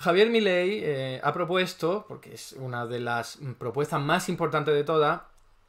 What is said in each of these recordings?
Javier Milei eh, ha propuesto, porque es una de las propuestas más importantes de todas,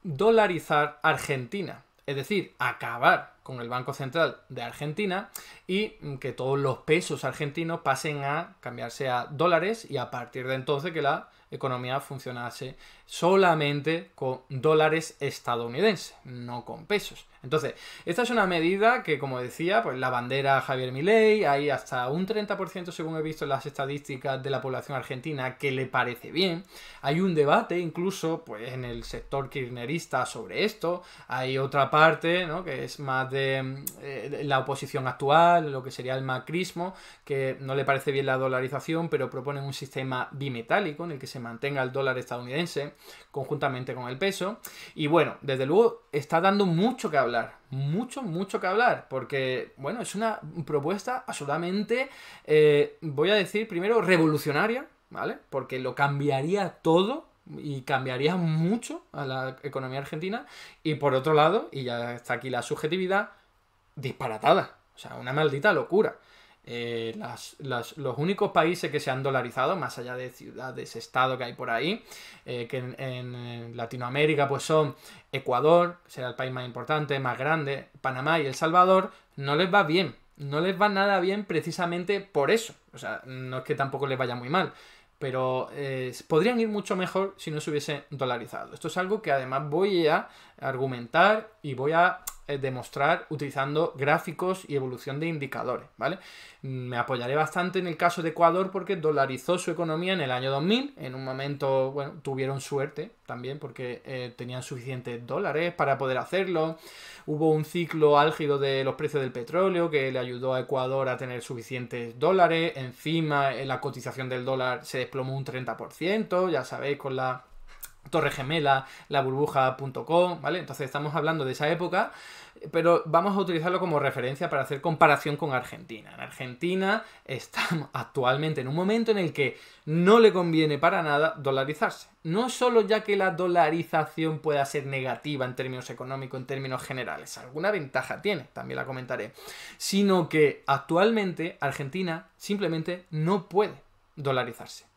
dolarizar Argentina, es decir, acabar con el Banco Central de Argentina y mm, que todos los pesos argentinos pasen a cambiarse a dólares y a partir de entonces que la economía funcionase solamente con dólares estadounidenses, no con pesos. Entonces, esta es una medida que, como decía, pues la bandera Javier Milei, hay hasta un 30%, según he visto en las estadísticas de la población argentina, que le parece bien. Hay un debate incluso pues, en el sector kirchnerista sobre esto. Hay otra parte, que es más de, eh, de la oposición actual, lo que sería el macrismo, que no le parece bien la dolarización, pero proponen un sistema bimetálico en el que se mantenga el dólar estadounidense conjuntamente con el peso. Y bueno, desde luego está dando mucho que hablar, mucho, mucho que hablar, porque bueno, es una propuesta absolutamente, eh, voy a decir primero, revolucionaria, ¿vale? Porque lo cambiaría todo, y cambiaría mucho a la economía argentina. Y por otro lado, y ya está aquí la subjetividad, disparatada. O sea, una maldita locura. Eh, los únicos países que se han dolarizado, más allá de ciudades, estado que hay por ahí, eh, que en, eh, Latinoamérica pues son Ecuador, será el país más importante, más grande, Panamá y El Salvador, no les va bien. No les va nada bien precisamente por eso. O sea, no es que tampoco les vaya muy mal pero podrían ir mucho mejor si no se hubiese dolarizado. Esto es algo que además voy a argumentar y voy a eh, demostrar utilizando gráficos y evolución de indicadores, ¿vale? Mm, me apoyaré bastante en el caso de Ecuador porque dolarizó su economía en el año 2000, en un momento, bueno, tuvieron suerte también porque eh, tenían suficientes dólares para poder hacerlo, hubo un ciclo álgido de los precios del petróleo que le ayudó a Ecuador a tener suficientes dólares, encima eh, la cotización del dólar se desplomó un 30%, ya sabéis, con la Torre Gemela, la burbuja.com, ¿vale? Entonces estamos hablando de esa época pero vamos a utilizarlo como referencia para hacer comparación con Argentina. En Argentina estamos actualmente en un momento en el que no le conviene para nada dolarizarse. No solo ya que la dolarización pueda ser negativa en términos económicos, en términos generales, alguna ventaja tiene, también la comentaré, sino que actualmente Argentina simplemente no puede dolarizarse.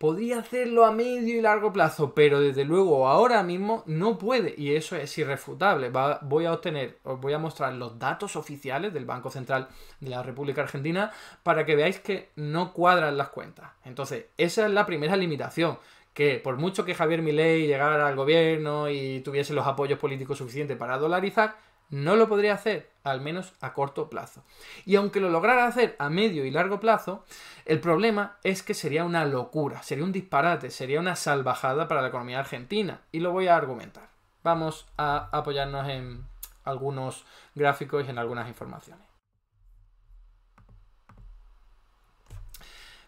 Podría hacerlo a medio y largo plazo, pero desde luego ahora mismo no puede y eso es irrefutable. voy a obtener, os voy a mostrar los datos oficiales del Banco Central de la República Argentina para que veáis que no cuadran las cuentas. Entonces, esa es la primera limitación que por mucho que Javier Milei llegara al gobierno y tuviese los apoyos políticos suficientes para dolarizar, no lo podría hacer, al menos a corto plazo. Y aunque lo lograra hacer a medio y largo plazo, el problema es que sería una locura, sería un disparate, sería una salvajada para la economía argentina. Y lo voy a argumentar. Vamos a apoyarnos en algunos gráficos y en algunas informaciones.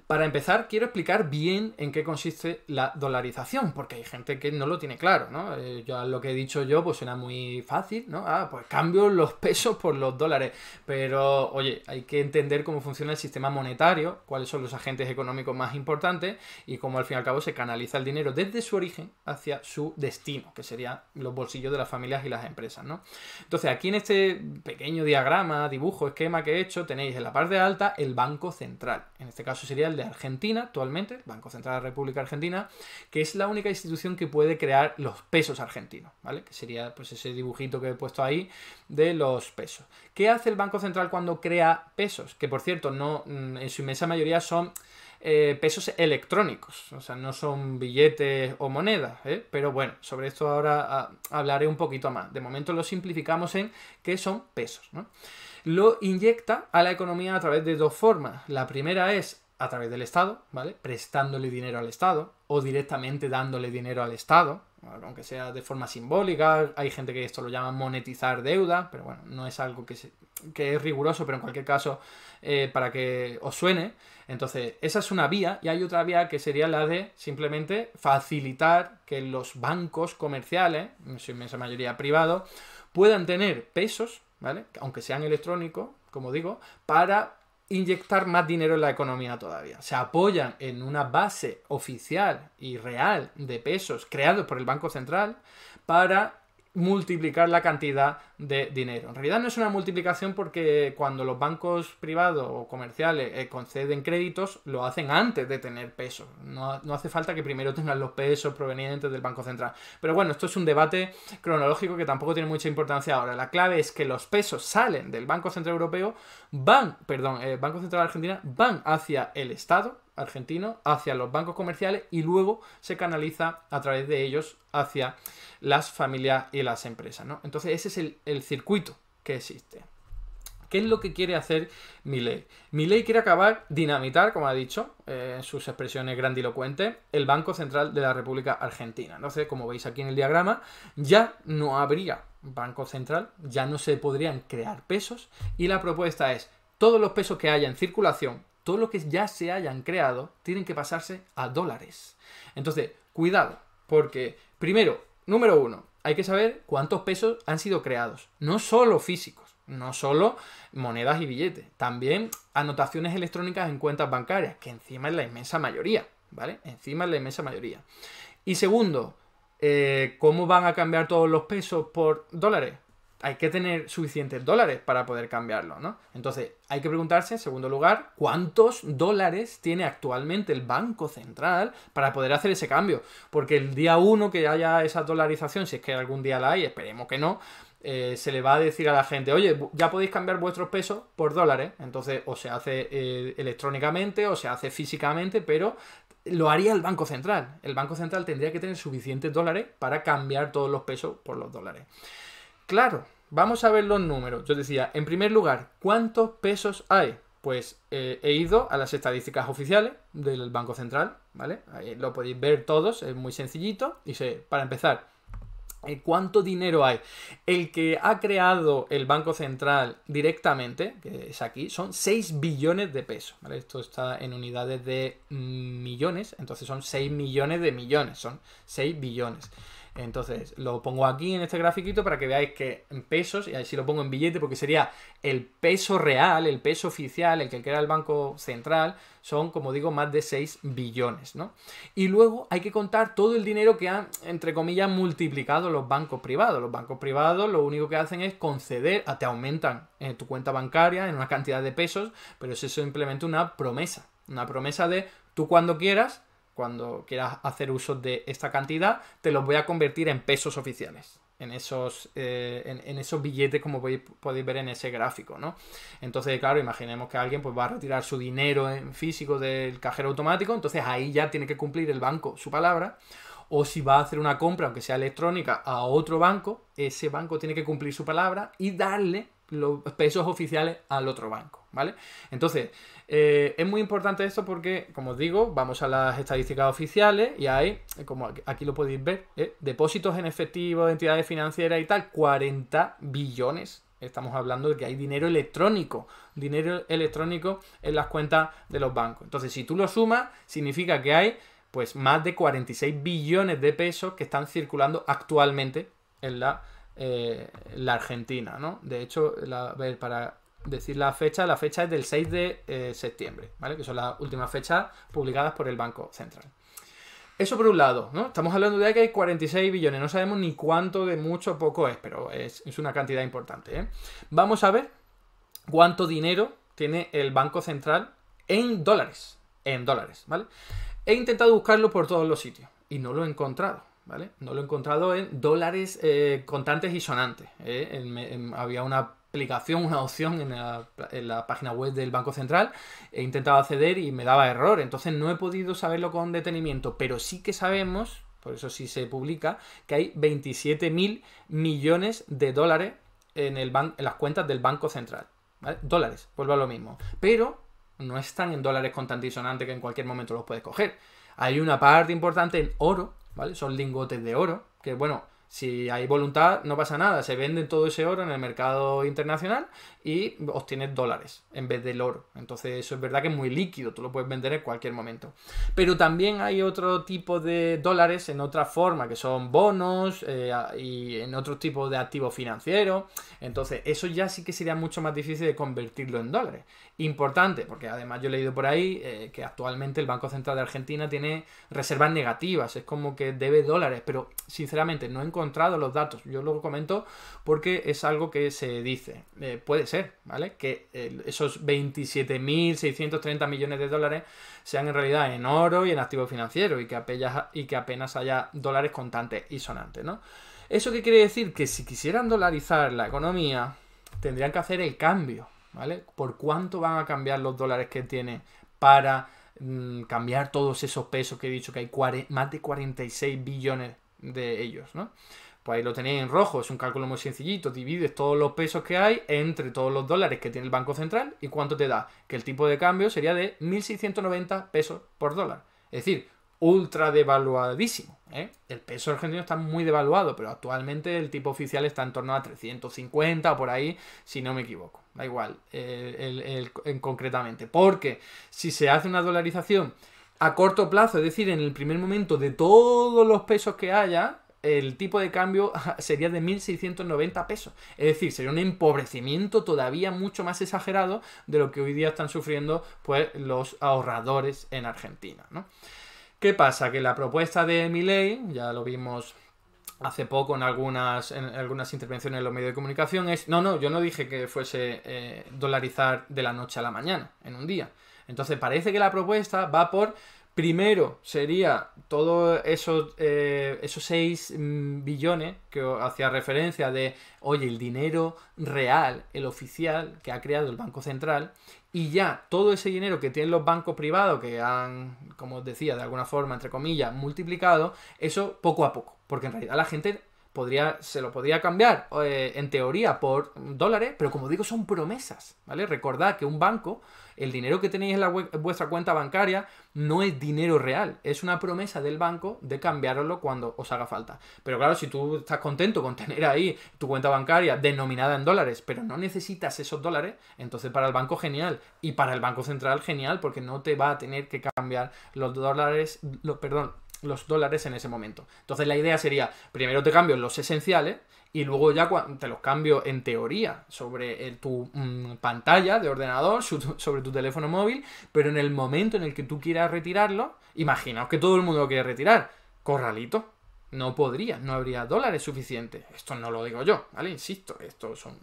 Para empezar, quiero explicar bien en qué consiste la dolarización, porque hay gente que no lo tiene claro, ¿no? Yo eh, yo, lo que he dicho yo, pues suena muy fácil, ¿no? Ah, pues cambio los pesos por los dólares. Pero, oye, hay que entender cómo funciona el sistema monetario, cuáles son los agentes económicos más importantes y cómo al fin y al cabo se canaliza el dinero desde su origen hacia su destino, que serían los bolsillos de las familias y las empresas, ¿no? Entonces, aquí en este pequeño diagrama, dibujo, esquema que he hecho, tenéis en la parte alta el Banco Central. En este caso sería de Argentina actualmente, Banco Central de la República Argentina, que es la única institución que puede crear los pesos argentinos, ¿vale? Que sería pues ese dibujito que he puesto ahí de los pesos. ¿Qué hace el Banco Central cuando crea pesos? Que por cierto, no mm, en su inmensa mayoría son eh, pesos electrónicos, o sea, no son billetes o monedas, ¿eh? pero bueno, sobre esto ahora ah, hablaré un poquito más. De momento lo simplificamos en que son pesos. ¿no? Lo inyecta a la economía a través de dos formas. La primera es a través del Estado, ¿vale? Prestándole dinero al Estado o directamente dándole dinero al Estado, aunque sea de forma simbólica, hay gente que esto lo llama monetizar deuda, pero bueno, no es algo que, es riguroso, pero en cualquier caso, eh, para que os suene. Entonces, esa es una vía y hay otra vía que sería la de simplemente facilitar que los bancos comerciales, en su inmensa mayoría privados, puedan tener pesos, ¿vale? Aunque sean electrónicos, como digo, para inyectar más dinero en la economía todavía. Se apoyan en una base oficial y real de pesos creados por el Banco Central para multiplicar la cantidad de dinero. En realidad no es una multiplicación porque cuando los bancos privados o comerciales eh, conceden créditos, lo hacen antes de tener pesos. No, no, hace falta que primero tengan los pesos provenientes del Banco Central. Pero bueno, esto es un debate cronológico que tampoco tiene mucha importancia ahora. La clave es que los pesos salen del Banco Central Europeo, van, perdón, el eh, Banco Central Argentina, van hacia el Estado, argentino hacia los bancos comerciales y luego se canaliza a través de ellos hacia las familias y las empresas. ¿no? Entonces ese es el, circuito que existe. ¿Qué es lo que quiere hacer Mi ley quiere acabar, dinamitar, como ha dicho, eh, en sus expresiones grandilocuentes, el Banco Central de la República Argentina. Entonces, como veis aquí en el diagrama, ya no habría Banco Central, ya no se podrían crear pesos y la propuesta es todos los pesos que haya en circulación todo lo que ya se hayan creado tienen que pasarse a dólares. Entonces, cuidado, porque primero, número uno, hay que saber cuántos pesos han sido creados, no solo físicos, no solo monedas y billetes, también anotaciones electrónicas en cuentas bancarias, que encima es la inmensa mayoría, ¿vale? Encima es la inmensa mayoría. Y segundo, eh, ¿cómo van a cambiar todos los pesos por dólares? hay que tener suficientes dólares para poder cambiarlo, ¿no? Entonces, hay que preguntarse, en segundo lugar, cuántos dólares tiene actualmente el Banco Central para poder hacer ese cambio. Porque el día uno que haya esa dolarización, si es que algún día la hay, esperemos que no, eh, se le va a decir a la gente, oye, ya podéis cambiar vuestros pesos por dólares. Entonces, o se hace eh, electrónicamente o se hace físicamente, pero lo haría el Banco Central. El Banco Central tendría que tener suficientes dólares para cambiar todos los pesos por los dólares. Claro, Vamos a ver los números. Yo decía, en primer lugar, ¿cuántos pesos hay? Pues eh, he ido a las estadísticas oficiales del Banco Central, ¿vale? Ahí lo podéis ver todos, es muy sencillito. Dice, para empezar, eh, ¿cuánto dinero hay? El que ha creado el Banco Central directamente, que es aquí, son 6 billones de pesos, ¿vale? Esto está en unidades de mm, millones, entonces son 6 millones de millones, son 6 billones. Entonces, lo pongo aquí en este grafiquito para que veáis que en pesos, y así lo pongo en billete porque sería el peso real, el peso oficial, el que crea el Banco Central, son, como digo, más de 6 billones, ¿no? Y luego hay que contar todo el dinero que han, entre comillas, multiplicado los bancos privados. Los bancos privados lo único que hacen es conceder, te aumentan en eh, tu cuenta bancaria en una cantidad de pesos, pero eso es simplemente una promesa. Una promesa de tú cuando quieras cuando quieras hacer uso de esta cantidad, te los voy a convertir en pesos oficiales. En esos, eh, en, esos billetes, como podéis, ver en ese gráfico, ¿no? Entonces, claro, imaginemos que alguien pues, va a retirar su dinero en físico del cajero automático, entonces ahí ya tiene que cumplir el banco su palabra. O si va a hacer una compra, aunque sea electrónica, a otro banco, ese banco tiene que cumplir su palabra y darle los pesos oficiales al otro banco. ¿vale? Entonces, eh, es muy importante esto porque, como os digo, vamos a las estadísticas oficiales y hay, como aquí lo podéis ver, ¿eh? depósitos en efectivo de entidades financieras y tal, 40 billones. Estamos hablando de que hay dinero electrónico, dinero electrónico en las cuentas de los bancos. Entonces, si tú lo sumas, significa que hay pues más de 46 billones de pesos que están circulando actualmente en la, eh, Argentina, ¿no? De hecho, la, para decir la fecha, la fecha es del 6 de eh, septiembre, ¿vale? Que son las últimas fechas publicadas por el Banco Central. Eso por un lado, ¿no? Estamos hablando de que hay 46 billones, no sabemos ni cuánto de mucho o poco es, pero es, una cantidad importante, ¿eh? Vamos a ver cuánto dinero tiene el Banco Central en dólares, en dólares, ¿vale? He intentado buscarlo por todos los sitios y no lo he encontrado. ¿Vale? No lo he encontrado en dólares eh, contantes y sonantes. había una aplicación, una opción en la, página web del Banco Central, he intentado acceder y me daba error, entonces no he podido saberlo con detenimiento, pero sí que sabemos, por eso sí se publica, que hay 27 mil millones de dólares en, el en las cuentas del Banco Central. Dólares, vuelvo a lo mismo. Pero no están en dólares con tan disonante que en cualquier momento los puedes coger. Hay una parte importante en oro, ¿vale? Son lingotes de oro, que bueno, si hay voluntad, no pasa nada. Se vende todo ese oro en el mercado internacional y obtienes dólares en vez del oro. Entonces, eso es verdad que es muy líquido. Tú lo puedes vender en cualquier momento. Pero también hay otro tipo de dólares en otra forma, que son bonos eh, y en otro tipo de activos financieros. Entonces, eso ya sí que sería mucho más difícil de convertirlo en dólares. Importante, porque además yo he leído por ahí eh, que actualmente el Banco Central de Argentina tiene reservas negativas. Es como que debe dólares, pero sinceramente no encontramos los datos. Yo lo comento porque es algo que se dice. Eh, puede ser, ¿vale? Que eh, esos 27.630 millones de dólares sean en realidad en oro y en activos financieros y que apenas, y que apenas haya dólares contantes y sonantes, ¿no? ¿Eso qué quiere decir? Que si quisieran dolarizar la economía, tendrían que hacer el cambio, ¿vale? ¿Por cuánto van a cambiar los dólares que tiene para mm, cambiar todos esos pesos que he dicho, que hay más de 46 billones de ellos, ¿no? Pues ahí lo tenéis en rojo, es un cálculo muy sencillito, divides todos los pesos que hay entre todos los dólares que tiene el Banco Central y cuánto te da, que el tipo de cambio sería de 1.690 pesos por dólar. Es decir, ultra devaluadísimo. ¿eh? El peso argentino está muy devaluado, pero actualmente el tipo oficial está en torno a 350 o por ahí, si no me equivoco. Da igual, eh, concretamente. Porque si se hace una dolarización a corto plazo, es decir, en el primer momento de todos los pesos que haya, el tipo de cambio sería de 1.690 pesos. Es decir, sería un empobrecimiento todavía mucho más exagerado de lo que hoy día están sufriendo pues, los ahorradores en Argentina. ¿Qué pasa? Que la propuesta de Miley, ya lo vimos hace poco en algunas, en algunas intervenciones en los medios de comunicación, es, no, no, yo no dije que fuese eh, dolarizar de la noche a la mañana, en un día. Entonces parece que la propuesta va por Primero sería todos eh, esos, esos 6 mm, billones que hacía referencia de, oye, el dinero real, el oficial que ha creado el Banco Central, y ya todo ese dinero que tienen los bancos privados, que han, como decía, de alguna forma, entre comillas, multiplicado, eso poco a poco, porque en realidad la gente podría, se lo podría cambiar eh, en teoría por dólares, pero como digo, son promesas, ¿vale? Recordad que un banco, el dinero que tenéis en, la vuestra cuenta bancaria no es dinero real, es una promesa del banco de cambiarlo cuando os haga falta. Pero claro, si tú estás contento con tener ahí tu cuenta bancaria denominada en dólares, pero no necesitas esos dólares, entonces para el banco genial y para el Banco Central genial, porque no te va a tener que cambiar los dólares, lo perdón, los dólares en ese momento. Entonces la idea sería, primero te cambio los esenciales y luego ya te los cambio en teoría sobre eh, tu mm, pantalla de ordenador, sobre tu teléfono móvil, pero en el momento en el que tú quieras retirarlo, imaginaos que todo el mundo lo quiere retirar, corralito no podría, no habría dólares suficientes. Esto no lo digo yo, ¿vale? Insisto, esto son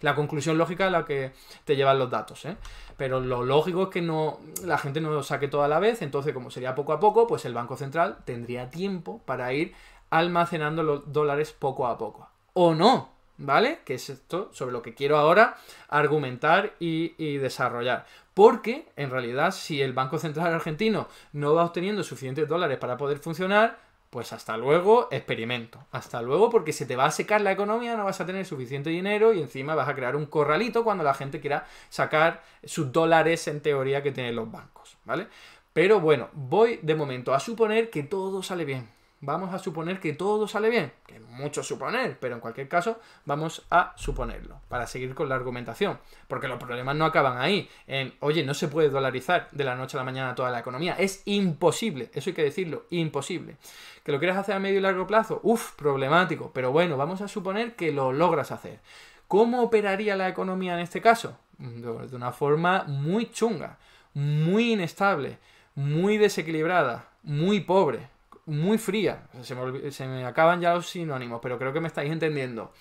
la, conclusión lógica a la que te llevan los datos, ¿eh? Pero lo lógico es que no la gente no lo saque toda la vez, entonces como sería poco a poco, pues el Banco Central tendría tiempo para ir almacenando los dólares poco a poco. O no, ¿vale? Que es esto sobre lo que quiero ahora argumentar y, desarrollar. Porque, en realidad, si el Banco Central Argentino no va obteniendo suficientes dólares para poder funcionar, pues hasta luego, experimento. Hasta luego porque se te va a secar la economía, no vas a tener suficiente dinero y encima vas a crear un corralito cuando la gente quiera sacar sus dólares en teoría que tienen los bancos, ¿vale? Pero bueno, voy de momento a suponer que todo sale bien, Vamos a suponer que todo sale bien, que es mucho suponer, pero en cualquier caso vamos a suponerlo para seguir con la argumentación, porque los problemas no acaban ahí, en, oye, no se puede dolarizar de la noche a la mañana toda la economía, es imposible, eso hay que decirlo, imposible. Que lo quieras hacer a medio y largo plazo, Uf, problemático, pero bueno, vamos a suponer que lo logras hacer. ¿Cómo operaría la economía en este caso? Mm, de una forma muy chunga, muy inestable, muy desequilibrada, muy pobre, muy fría. Se me, acaban ya los sinónimos, pero creo que me estáis entendiendo.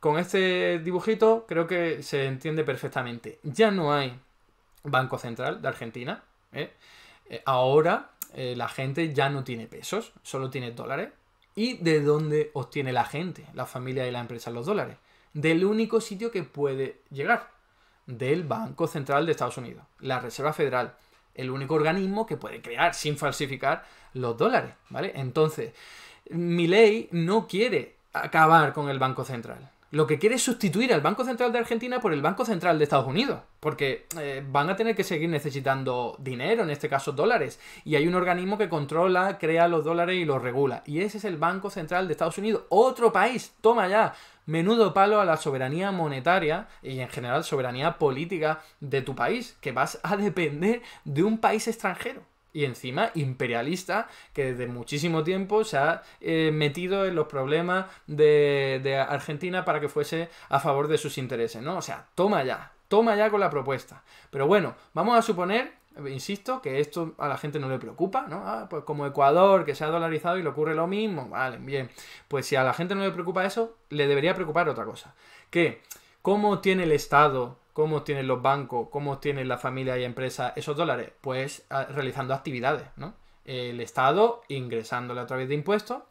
Con este dibujito creo que se entiende perfectamente. Ya no hay Banco Central de Argentina. ¿eh? Eh, ahora eh, la gente ya no tiene pesos, solo tiene dólares. ¿Y de dónde obtiene la gente, la familia y la empresa los dólares? Del único sitio que puede llegar, del Banco Central de Estados Unidos, la Reserva Federal, el único organismo que puede crear sin falsificar los dólares, ¿vale? Entonces, ley no quiere acabar con el Banco Central. Lo que quiere es sustituir al Banco Central de Argentina por el Banco Central de Estados Unidos, porque eh, van a tener que seguir necesitando dinero, en este caso dólares, y hay un organismo que controla, crea los dólares y los regula, y ese es el Banco Central de Estados Unidos, otro país, toma ya, menudo palo a la soberanía monetaria y en general soberanía política de tu país, que vas a depender de un país extranjero y encima imperialista, que desde muchísimo tiempo se ha eh, metido en los problemas de, de, Argentina para que fuese a favor de sus intereses, ¿no? O sea, toma ya, toma ya con la propuesta. Pero bueno, vamos a suponer Insisto que esto a la gente no le preocupa, ¿no? Ah, pues como Ecuador, que se ha dolarizado y le ocurre lo mismo, vale, bien. Pues si a la gente no le preocupa eso, le debería preocupar otra cosa. Que cómo tiene el Estado, cómo tienen los bancos, cómo tienen la familia y empresa esos dólares, pues ah, realizando actividades, ¿no? El Estado ingresándole a través de impuestos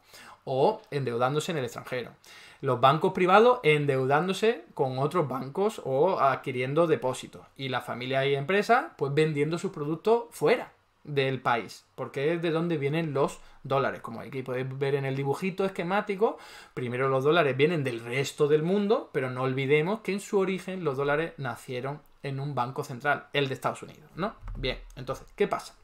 o endeudándose en el extranjero los bancos privados endeudándose con otros bancos o adquiriendo depósitos. Y las familias y empresas, pues vendiendo sus productos fuera del país, porque es de donde vienen los dólares. Como aquí podéis ver en el dibujito esquemático, primero los dólares vienen del resto del mundo, pero no olvidemos que en su origen los dólares nacieron en un banco central, el de Estados Unidos, ¿no? Bien, entonces, ¿qué pasa?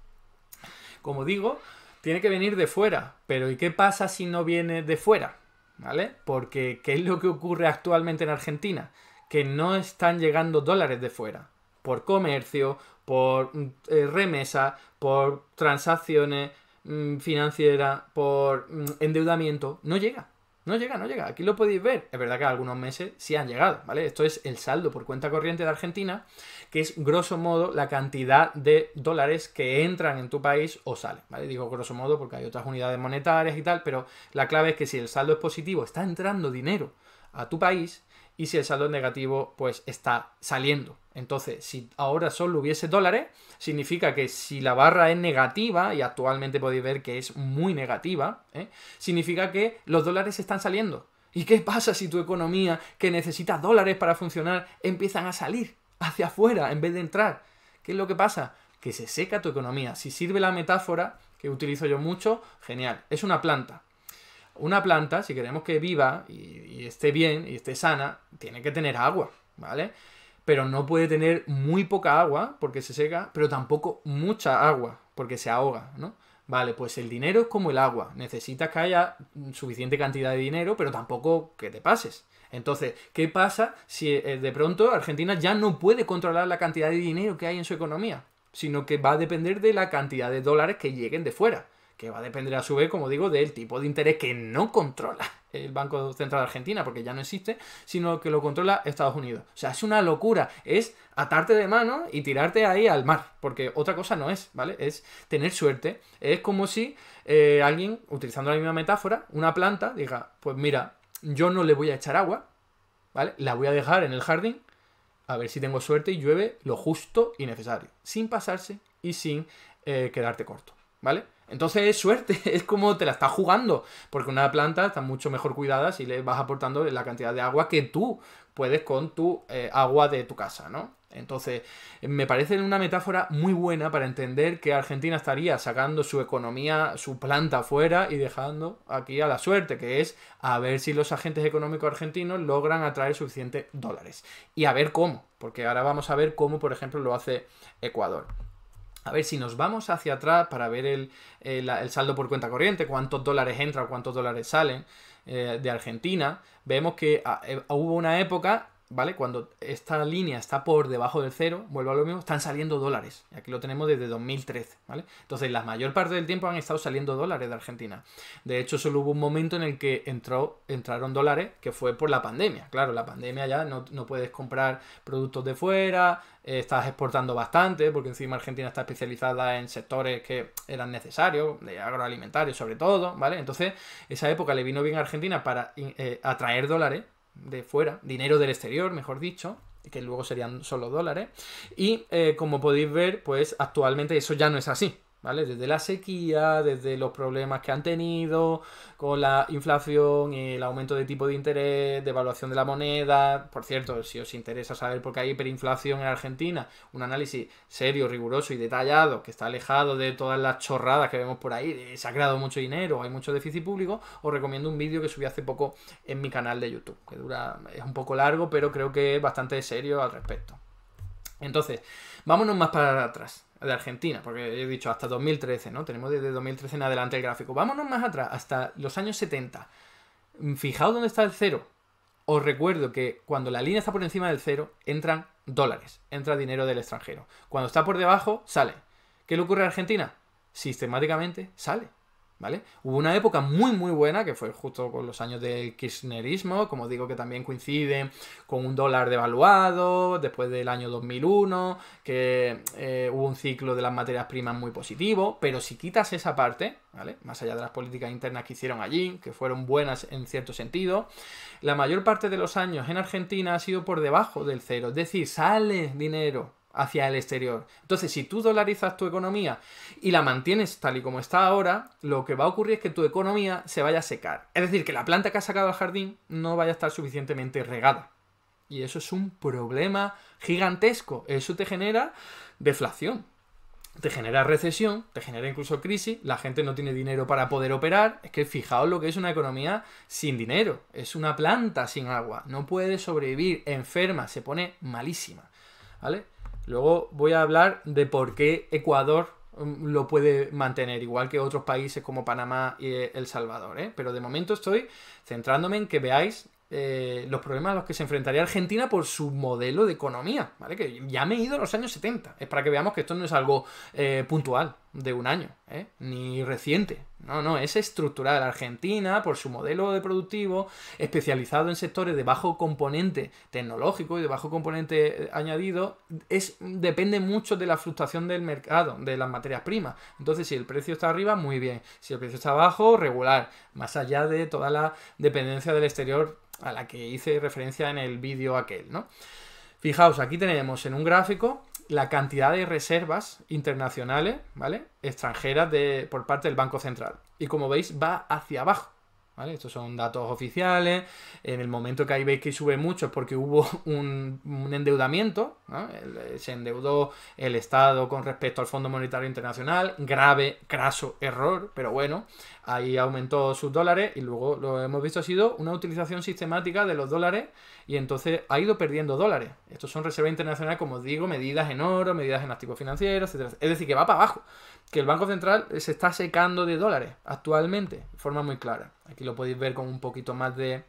Como digo, tiene que venir de fuera, pero ¿y qué pasa si no viene de fuera? ¿vale? Porque ¿qué es lo que ocurre actualmente en Argentina? Que no están llegando dólares de fuera, por comercio, por mm, eh, remesa, por transacciones mm, financieras, por mm, endeudamiento, no llega. No llega, no llega. Aquí lo podéis ver. Es verdad que algunos meses sí han llegado, ¿vale? Esto es el saldo por cuenta corriente de Argentina, que es grosso modo la cantidad de dólares que entran en tu país o salen, ¿vale? Digo grosso modo porque hay otras unidades monetarias y tal, pero la clave es que si el saldo es positivo, está entrando dinero a tu país, y si el saldo es negativo, pues está saliendo. Entonces, si ahora solo hubiese dólares, significa que si la barra es negativa, y actualmente podéis ver que es muy negativa, ¿eh? significa que los dólares están saliendo. ¿Y qué pasa si tu economía, que necesita dólares para funcionar, empiezan a salir hacia afuera en vez de entrar? ¿Qué es lo que pasa? Que se seca tu economía. Si sirve la metáfora, que utilizo yo mucho, genial. Es una planta. Una planta, si queremos que viva y, esté bien y esté sana, tiene que tener agua, ¿vale? Pero no puede tener muy poca agua porque se seca, pero tampoco mucha agua porque se ahoga, ¿no? Vale, pues el dinero es como el agua. Necesitas que haya suficiente cantidad de dinero, pero tampoco que te pases. Entonces, ¿qué pasa si eh, de pronto Argentina ya no puede controlar la cantidad de dinero que hay en su economía? Sino que va a depender de la cantidad de dólares que lleguen de fuera que va a depender a su vez, como digo, del tipo de interés que no controla el Banco Central de Argentina, porque ya no existe, sino que lo controla Estados Unidos. O sea, es una locura, es atarte de mano y tirarte ahí al mar, porque otra cosa no es, ¿vale? Es tener suerte. Es como si eh, alguien, utilizando la misma metáfora, una planta, diga, pues mira, yo no le voy a echar agua, ¿vale? La voy a dejar en el jardín, a ver si tengo suerte y llueve lo justo y necesario, sin pasarse y sin eh, quedarte corto, ¿vale? Entonces es suerte, es como te la estás jugando, porque una planta está mucho mejor cuidada si le vas aportando la cantidad de agua que tú puedes con tu eh, agua de tu casa, ¿no? Entonces, me parece una metáfora muy buena para entender que Argentina estaría sacando su economía, su planta afuera y dejando aquí a la suerte, que es a ver si los agentes económicos argentinos logran atraer suficientes dólares. Y a ver cómo, porque ahora vamos a ver cómo, por ejemplo, lo hace Ecuador. A ver, si nos vamos hacia atrás para ver el, saldo por cuenta corriente, cuántos dólares entran, cuántos dólares salen eh, de Argentina, vemos que ah, eh, hubo una época ¿vale? Cuando esta línea está por debajo del cero, vuelvo a lo mismo, están saliendo dólares. Aquí lo tenemos desde 2013, ¿vale? Entonces, la mayor parte del tiempo han estado saliendo dólares de Argentina. De hecho, solo hubo un momento en el que entraron dólares, que fue por la pandemia. Claro, la pandemia ya no, puedes comprar productos de fuera, eh, estás exportando bastante, porque encima Argentina está especializada en sectores que eran necesarios, de agroalimentarios sobre todo, ¿vale? Entonces, esa época le vino bien a Argentina para eh, atraer dólares de fuera, dinero del exterior, mejor dicho, que luego serían solo dólares. Y eh, como podéis ver, pues actualmente eso ya no es así. ¿vale? Desde la sequía, desde los problemas que han tenido con la inflación, el aumento de tipo de interés, devaluación de la moneda. Por cierto, si os interesa saber por qué hay hiperinflación en Argentina, un análisis serio, riguroso y detallado que está alejado de todas las chorradas que vemos por ahí, se ha creado mucho dinero, hay mucho déficit público, os recomiendo un vídeo que subí hace poco en mi canal de YouTube, que dura es un poco largo, pero creo que es bastante serio al respecto. Entonces, vámonos más para atrás de Argentina, porque he dicho hasta 2013, ¿no? Tenemos desde 2013 en adelante el gráfico. Vámonos más atrás, hasta los años 70. Mm, fijaos dónde está el cero. Os recuerdo que cuando la línea está por encima del cero, entran dólares, entra dinero del extranjero. Cuando está por debajo, sale. ¿Qué le ocurre a Argentina? Sistemáticamente sale. ¿vale? Hubo una época muy, muy buena, que fue justo con los años del kirchnerismo, como digo, que también coincide con un dólar devaluado, después del año 2001, que eh, hubo un ciclo de las materias primas muy positivo, pero si quitas esa parte, ¿vale? Más allá de las políticas internas que hicieron allí, que fueron buenas en cierto sentido, la mayor parte de los años en Argentina ha sido por debajo del cero, es decir, sale dinero hacia el exterior. Entonces, si tú dolarizas tu economía y la mantienes tal y como está ahora, lo que va a ocurrir es que tu economía se vaya a secar. Es decir, que la planta que has sacado al jardín no vaya a estar suficientemente regada. Y eso es un problema gigantesco. Eso te genera deflación. Te genera recesión, te genera incluso crisis, la gente no tiene dinero para poder operar. Es que fijaos lo que es una economía sin dinero. Es una planta sin agua. No puede sobrevivir, enferma, se pone malísima. ¿Vale? Luego voy a hablar de por qué Ecuador mm, lo puede mantener, igual que otros países como Panamá y eh, El Salvador. ¿eh? Pero de momento estoy centrándome en que veáis eh, los problemas a los que se enfrentaría Argentina por su modelo de economía, ¿vale? Que ya me he ido a los años 70. Es para que veamos que esto no es algo puntual de un año, ¿eh? ni reciente. No, no, es estructural. Argentina, por su modelo de productivo, especializado en sectores de bajo componente tecnológico y de bajo componente eh, añadido, es, depende mucho de la fluctuación del mercado, de las materias primas. Entonces, si el precio está arriba, muy bien. Si el precio está abajo, regular. Más allá de toda la dependencia del exterior a la que hice referencia en el vídeo aquel, ¿no? Fijaos, aquí tenemos en un gráfico la cantidad de reservas internacionales, ¿vale? Extranjeras de, por parte del Banco Central. Y como veis, va hacia abajo. Estos son datos oficiales. En el momento que ahí veis que sube mucho es porque hubo un, endeudamiento, eh, se endeudó el Estado con respecto al Fondo Monetario Internacional, grave, craso error, pero bueno, ahí aumentó sus dólares y luego lo hemos visto ha sido una utilización sistemática de los dólares y entonces ha ido perdiendo dólares. Estos son reservas internacionales, como os digo, medidas en oro, medidas en activos financieros, etc. Es decir, que va para abajo que el Banco Central se está secando de dólares actualmente, de forma muy clara. Aquí lo podéis ver con un poquito más de,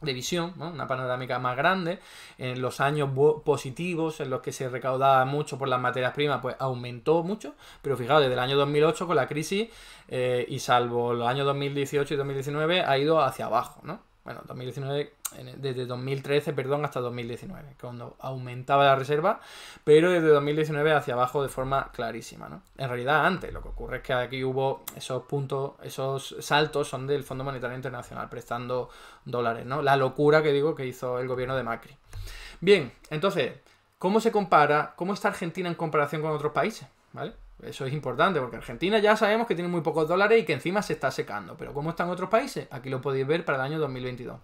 visión, ¿no? una panorámica más grande. En los años positivos, en los que se recaudaba mucho por las materias primas, pues aumentó mucho. Pero fijaos, desde el año 2008 con la crisis eh, y salvo los años 2018 y 2019 ha ido hacia abajo, ¿no? bueno, 2019, desde 2013, perdón, hasta 2019, cuando aumentaba la reserva, pero desde 2019 hacia abajo de forma clarísima, ¿no? En realidad antes, lo que ocurre es que aquí hubo esos puntos, esos saltos son del Fondo Monetario Internacional prestando dólares, ¿no? La locura que digo que hizo el gobierno de Macri. Bien, entonces, ¿cómo se compara, cómo está Argentina en comparación con otros países, ¿vale? Eso es importante porque Argentina ya sabemos que tiene muy pocos dólares y que encima se está secando. Pero ¿cómo están otros países? Aquí lo podéis ver para el año 2022.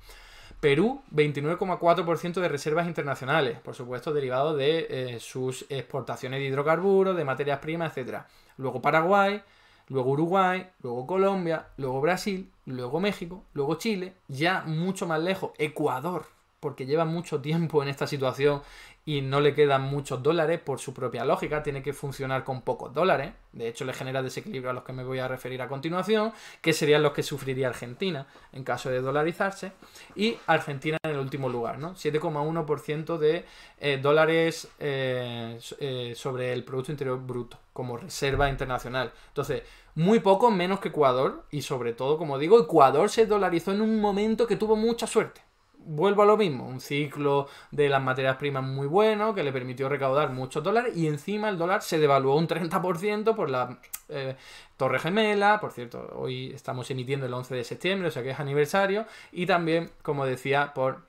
Perú, 29,4% de reservas internacionales, por supuesto, derivado de eh, sus exportaciones de hidrocarburos, de materias primas, etc. Luego Paraguay, luego Uruguay, luego Colombia, luego Brasil, luego México, luego Chile, ya mucho más lejos, Ecuador, porque lleva mucho tiempo en esta situación y no le quedan muchos dólares por su propia lógica, tiene que funcionar con pocos dólares, de hecho le genera desequilibrio a los que me voy a referir a continuación, que serían los que sufriría Argentina en caso de dolarizarse, y Argentina en el último lugar, ¿no? 7,1% de eh, dólares eh, eh, sobre el Producto Interior Bruto como reserva internacional. Entonces, muy poco menos que Ecuador, y sobre todo, como digo, Ecuador se dolarizó en un momento que tuvo mucha suerte vuelvo a lo mismo, un ciclo de las materias primas muy bueno que le permitió recaudar muchos dólares y encima el dólar se devaluó un 30% por la eh, Torre Gemela, por cierto, hoy estamos emitiendo el 11 de septiembre, o sea que es aniversario, y también, como decía, por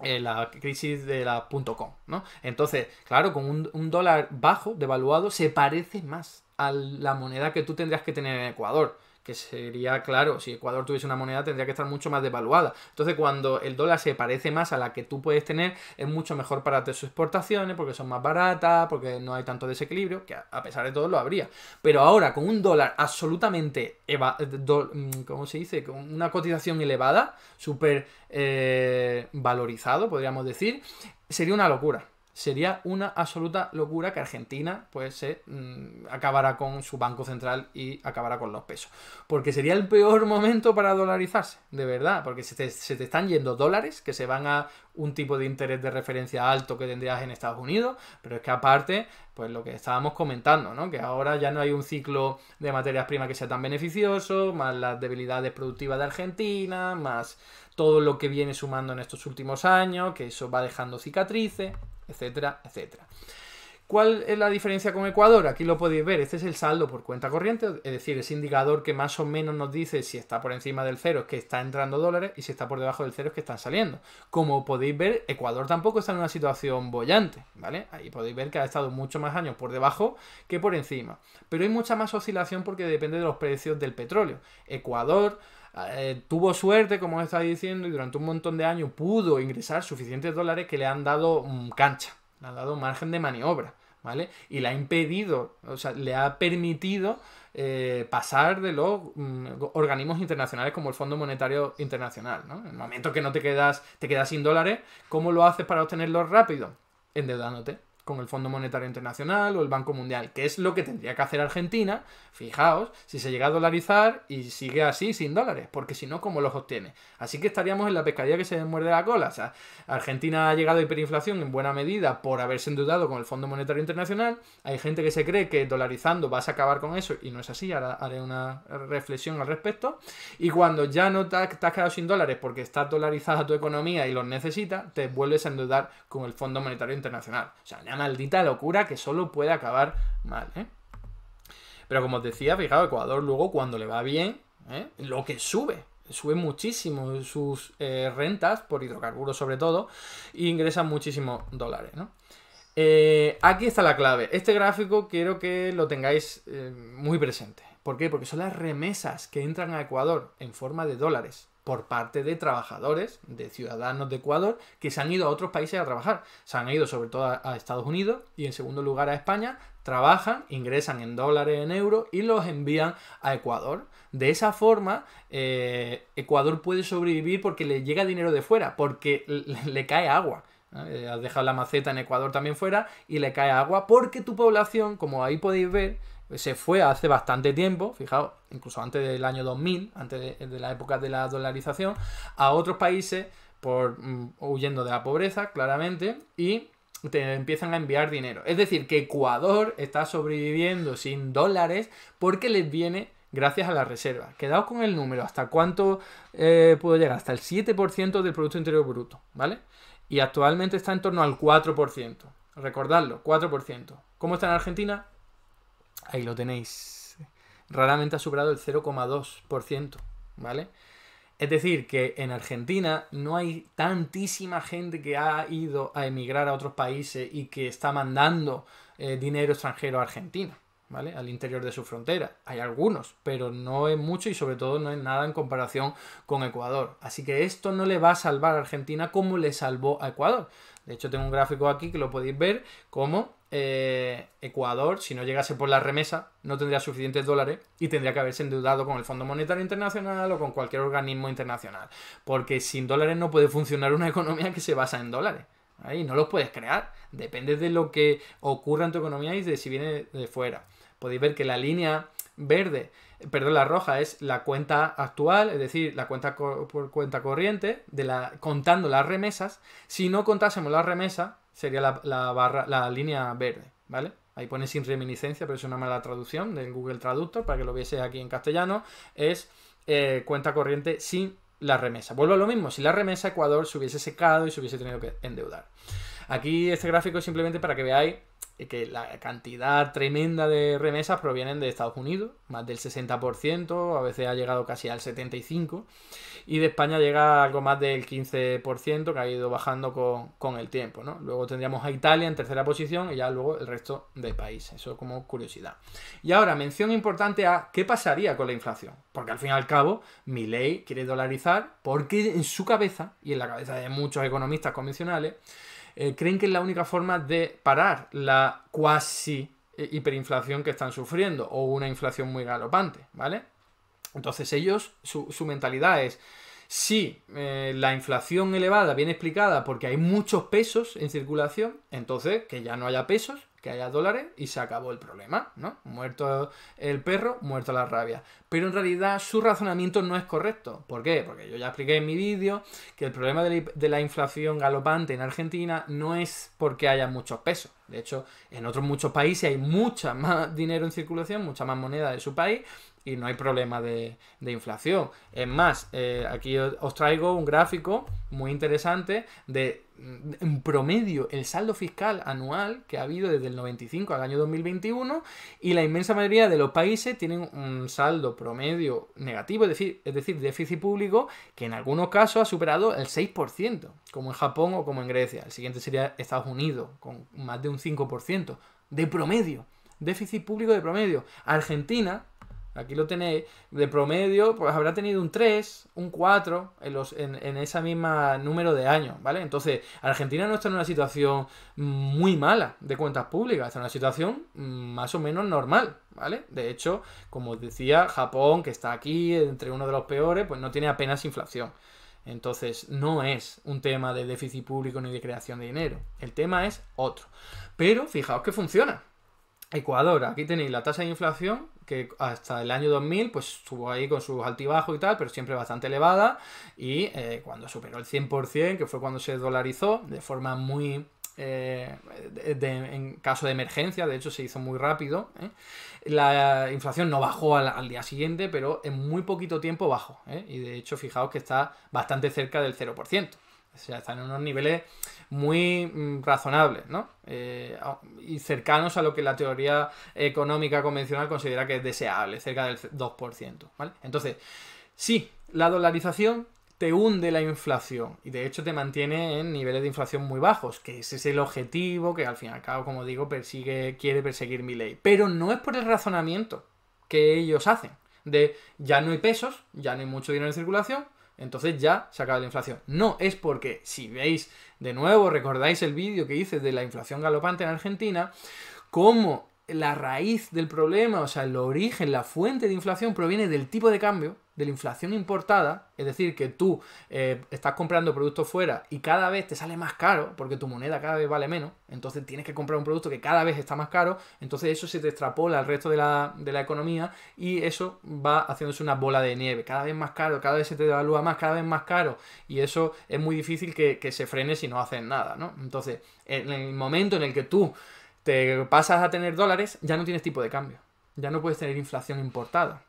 eh, la crisis de la .com, ¿no? Entonces, claro, con un, un dólar bajo, devaluado, se parece más a la moneda que tú tendrías que tener en Ecuador que sería claro, si Ecuador tuviese una moneda tendría que estar mucho más devaluada. Entonces cuando el dólar se parece más a la que tú puedes tener, es mucho mejor para tus exportaciones porque son más baratas, porque no hay tanto desequilibrio, que a pesar de todo lo habría. Pero ahora con un dólar absolutamente, mm, ¿cómo se dice? Con una cotización elevada, súper eh, valorizado, podríamos decir, sería una locura sería una absoluta locura que Argentina pues se mm, acabara con su banco central y acabara con los pesos. Porque sería el peor momento para dolarizarse, de verdad, porque se te, se te, están yendo dólares que se van a un tipo de interés de referencia alto que tendrías en Estados Unidos, pero es que aparte, pues lo que estábamos comentando, ¿no? Que ahora ya no hay un ciclo de materias primas que sea tan beneficioso, más las debilidades productivas de Argentina, más todo lo que viene sumando en estos últimos años, que eso va dejando cicatrices, etcétera, etcétera. ¿Cuál es la diferencia con Ecuador? Aquí lo podéis ver, este es el saldo por cuenta corriente, es decir, ese indicador que más o menos nos dice si está por encima del cero es que está entrando dólares y si está por debajo del cero es que están saliendo. Como podéis ver, Ecuador tampoco está en una situación bollante, ¿vale? Ahí podéis ver que ha estado mucho más años por debajo que por encima. Pero hay mucha más oscilación porque depende de los precios del petróleo. Ecuador eh, tuvo suerte, como está diciendo, y durante un montón de años pudo ingresar suficientes dólares que le han dado mm, cancha, le han dado margen de maniobra, ¿vale? Y le ha impedido, o sea, le ha permitido eh, pasar de los mm, organismos internacionales como el Fondo Monetario Internacional, ¿no? En el momento que no te quedas, te quedas sin dólares, ¿cómo lo haces para obtenerlos rápido? Endeudándote con el Fondo Monetario Internacional o el Banco Mundial, que es lo que tendría que hacer Argentina, fijaos, si se llega a dolarizar y sigue así sin dólares, porque si no, ¿cómo los obtiene? Así que estaríamos en la pescadilla que se muerde la cola. O sea, Argentina ha llegado a hiperinflación en buena medida por haberse endeudado con el Fondo Monetario Internacional. Hay gente que se cree que dolarizando vas a acabar con eso y no es así, ahora haré una reflexión al respecto. Y cuando ya no te has quedado sin dólares porque estás dolarizada tu economía y los necesitas, te vuelves a endeudar con el Fondo Monetario Internacional. O sea, maldita locura que solo puede acabar mal. ¿eh? Pero como os decía, fijaos, Ecuador luego cuando le va bien, ¿eh? lo que sube, sube muchísimo sus eh, rentas, por hidrocarburos sobre todo, e ingresan muchísimos dólares, aquí está la clave. Este gráfico quiero que lo tengáis muy presente. ¿Por qué? Porque son las remesas que entran a Ecuador en forma de dólares por parte de trabajadores, de ciudadanos de Ecuador, que se han ido a otros países a trabajar. Se han ido sobre todo a, Estados Unidos y en segundo lugar a España, trabajan, ingresan en dólares, en euros y los envían a Ecuador. De esa forma, eh, Ecuador puede sobrevivir porque le llega dinero de fuera, porque le, cae agua. Eh, has dejado la maceta en Ecuador también fuera y le cae agua porque tu población, como ahí podéis ver, se fue hace bastante tiempo, fijaos, incluso antes del año 2000, antes de, la época de la dolarización, a otros países por mm, huyendo de la pobreza, claramente, y te empiezan a enviar dinero. Es decir, que Ecuador está sobreviviendo sin dólares porque les viene gracias a la reserva. Quedaos con el número, hasta cuánto eh, puedo llegar, hasta el 7% del Producto Interior Bruto, ¿vale? Y actualmente está en torno al 4%. Recordadlo, 4%. ¿Cómo está en Argentina? ahí lo tenéis. Raramente ha superado el 0,2%, ¿vale? Es decir, que en Argentina no hay tantísima gente que ha ido a emigrar a otros países y que está mandando eh, dinero extranjero a Argentina, ¿vale? Al interior de su frontera. Hay algunos, pero no es mucho y sobre todo no es nada en comparación con Ecuador. Así que esto no le va a salvar a Argentina como le salvó a Ecuador. De hecho, tengo un gráfico aquí que lo podéis ver como eh, Ecuador, si no llegase por la remesa, no tendría suficientes dólares y tendría que haberse endeudado con el Fondo Monetario Internacional o con cualquier organismo internacional. Porque sin dólares no puede funcionar una economía que se basa en dólares. Ahí no los puedes crear. Depende de lo que ocurra en tu economía y de si viene de fuera. Podéis ver que la línea verde, perdón, la roja es la cuenta actual, es decir, la cuenta por cuenta corriente, de la, contando las remesas. Si no contásemos las remesas, sería la, barra, la línea verde, ¿vale? Ahí pone sin reminiscencia, pero es una mala traducción del Google Traductor para que lo viese aquí en castellano. Es eh, cuenta corriente sin la remesa. Vuelvo a lo mismo, si la remesa Ecuador se hubiese secado y se hubiese tenido que endeudar. Aquí este gráfico es simplemente para que veáis que la cantidad tremenda de remesas provienen de Estados Unidos, más del 60%, a veces ha llegado casi al 75%, y de España llega algo más del 15%, que ha ido bajando con, el tiempo. Luego tendríamos a Italia en tercera posición y ya luego el resto de países. Eso como curiosidad. Y ahora, mención importante a qué pasaría con la inflación. Porque al fin y al cabo, mi ley quiere dolarizar porque en su cabeza y en la cabeza de muchos economistas convencionales, eh, creen que es la única forma de parar la cuasi eh, hiperinflación que están sufriendo o una inflación muy galopante, ¿vale? Entonces ellos, su, mentalidad es, si eh, la inflación elevada viene explicada porque hay muchos pesos en circulación, entonces que ya no haya pesos que haya dólares y se acabó el problema, ¿no? Muerto el perro, muerto la rabia. Pero en realidad su razonamiento no es correcto. ¿Por qué? Porque yo ya expliqué en mi vídeo que el problema de la inflación galopante en Argentina no es porque haya muchos pesos. De hecho, en otros muchos países hay mucha más dinero en circulación, mucha más moneda de su país, y no hay problema de, inflación. Es más, eh, aquí os traigo un gráfico muy interesante de mm, en promedio el saldo fiscal anual que ha habido desde el 95 al año 2021 y la inmensa mayoría de los países tienen un saldo promedio negativo, es decir, es decir déficit público que en algunos casos ha superado el 6%, como en Japón o como en Grecia. El siguiente sería Estados Unidos, con más de un 5% de promedio, déficit público de promedio. Argentina, Aquí lo tenéis. De promedio, pues habrá tenido un 3, un 4 en, los, en, esa misma número de años, ¿vale? Entonces, Argentina no está en una situación muy mala de cuentas públicas, está en una situación más o menos normal, ¿vale? De hecho, como os decía, Japón, que está aquí entre uno de los peores, pues no tiene apenas inflación. Entonces, no es un tema de déficit público ni de creación de dinero. El tema es otro. Pero fijaos que funciona. Ecuador, aquí tenéis la tasa de inflación que hasta el año 2000 pues estuvo ahí con sus altibajos y tal, pero siempre bastante elevada y eh, cuando superó el 100%, que fue cuando se dolarizó de forma muy... Eh, en caso de emergencia, de hecho se hizo muy rápido. ¿eh? La inflación no bajó al, día siguiente, pero en muy poquito tiempo bajó. Y de hecho, fijaos que está bastante cerca del 0%. O sea, está en unos niveles muy mm, razonables, ¿no? Eh, y cercanos a lo que la teoría económica convencional considera que es deseable, cerca del 2%, ¿vale? Entonces, sí, la dolarización te hunde la inflación y de hecho te mantiene en niveles de inflación muy bajos, que ese es el objetivo que al fin y al cabo, como digo, persigue, quiere perseguir mi ley. Pero no es por el razonamiento que ellos hacen, de ya no hay pesos, ya no hay mucho dinero en circulación, entonces ya se acaba la inflación. No, es porque si veis de nuevo, recordáis el vídeo que hice de la inflación galopante en Argentina, cómo la raíz del problema, o sea, el origen, la fuente de inflación proviene del tipo de cambio, de la inflación importada, es decir, que tú eh, estás comprando productos fuera y cada vez te sale más caro porque tu moneda cada vez vale menos, entonces tienes que comprar un producto que cada vez está más caro, entonces eso se te extrapola al resto de la, economía y eso va haciéndose una bola de nieve, cada vez más caro, cada vez se te devalúa más, cada vez más caro y eso es muy difícil que, que se frene si no haces nada, ¿no? Entonces, en el momento en el que tú te pasas a tener dólares, ya no tienes tipo de cambio. Ya no puedes tener inflación importada.